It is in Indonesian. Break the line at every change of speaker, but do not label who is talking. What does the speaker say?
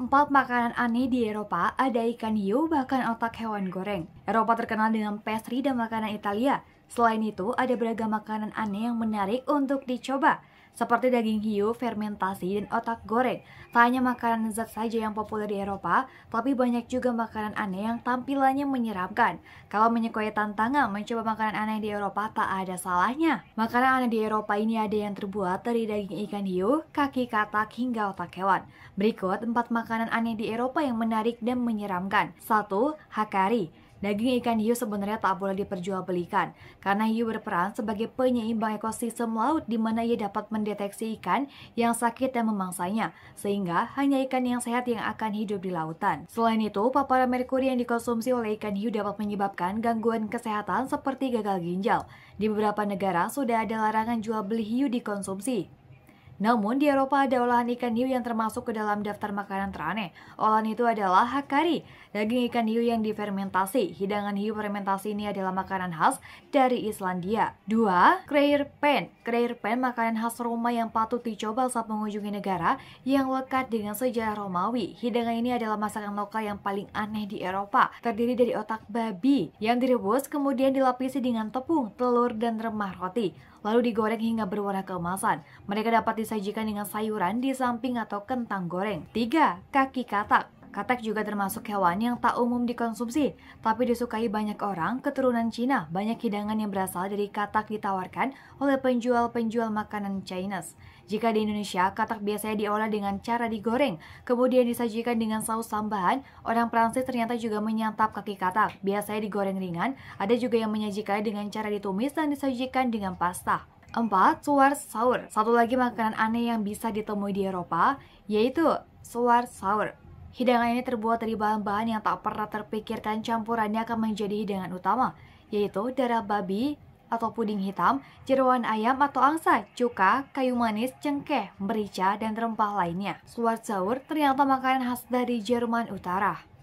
Empat makanan aneh di Eropa ada ikan hiu bahkan otak hewan goreng. Eropa terkenal dengan pastry dan makanan Italia. Selain itu, ada beragam makanan aneh yang menarik untuk dicoba seperti daging hiu, fermentasi, dan otak goreng. Tak hanya makanan lezat saja yang populer di Eropa, tapi banyak juga makanan aneh yang tampilannya menyeramkan. Kalau menyukai tantangan, mencoba makanan aneh di Eropa tak ada salahnya. Makanan aneh di Eropa ini ada yang terbuat dari daging ikan hiu, kaki katak, hingga otak hewan. Berikut 4 makanan aneh di Eropa yang menarik dan menyeramkan. 1. Hakari Daging ikan hiu sebenarnya tak boleh diperjualbelikan karena hiu berperan sebagai penyeimbang ekosistem laut di mana ia dapat mendeteksi ikan yang sakit dan memangsanya, sehingga hanya ikan yang sehat yang akan hidup di lautan. Selain itu, paparan merkuri yang dikonsumsi oleh ikan hiu dapat menyebabkan gangguan kesehatan seperti gagal ginjal. Di beberapa negara sudah ada larangan jual beli hiu dikonsumsi. Namun, di Eropa ada olahan ikan hiu yang termasuk ke dalam daftar makanan teraneh. Olahan itu adalah hakari, daging ikan hiu yang difermentasi. Hidangan hiu fermentasi ini adalah makanan khas dari Islandia. 2. Kreir pen makanan khas Roma yang patut dicoba saat mengunjungi negara yang lekat dengan sejarah Romawi. Hidangan ini adalah masakan lokal yang paling aneh di Eropa. Terdiri dari otak babi yang direbus kemudian dilapisi dengan tepung, telur, dan remah roti. Lalu digoreng hingga berwarna keemasan. Mereka dapat disajikan dengan sayuran di samping atau kentang goreng. 3. Kaki katak Katak juga termasuk hewan yang tak umum dikonsumsi, tapi disukai banyak orang keturunan Cina. Banyak hidangan yang berasal dari katak ditawarkan oleh penjual-penjual makanan Chinese. Jika di Indonesia, katak biasanya diolah dengan cara digoreng, kemudian disajikan dengan saus tambahan. Orang Prancis ternyata juga menyantap kaki katak, biasanya digoreng ringan. Ada juga yang menyajikan dengan cara ditumis dan disajikan dengan pasta empat Suar sour. Satu lagi makanan aneh yang bisa ditemui di Eropa, yaitu suar sour. Hidangan ini terbuat dari bahan-bahan yang tak pernah terpikirkan campurannya akan menjadi hidangan utama, yaitu darah babi atau puding hitam, jeruan ayam atau angsa, cuka, kayu manis, cengkeh, merica, dan rempah lainnya. saur ternyata makanan khas dari Jerman Utara.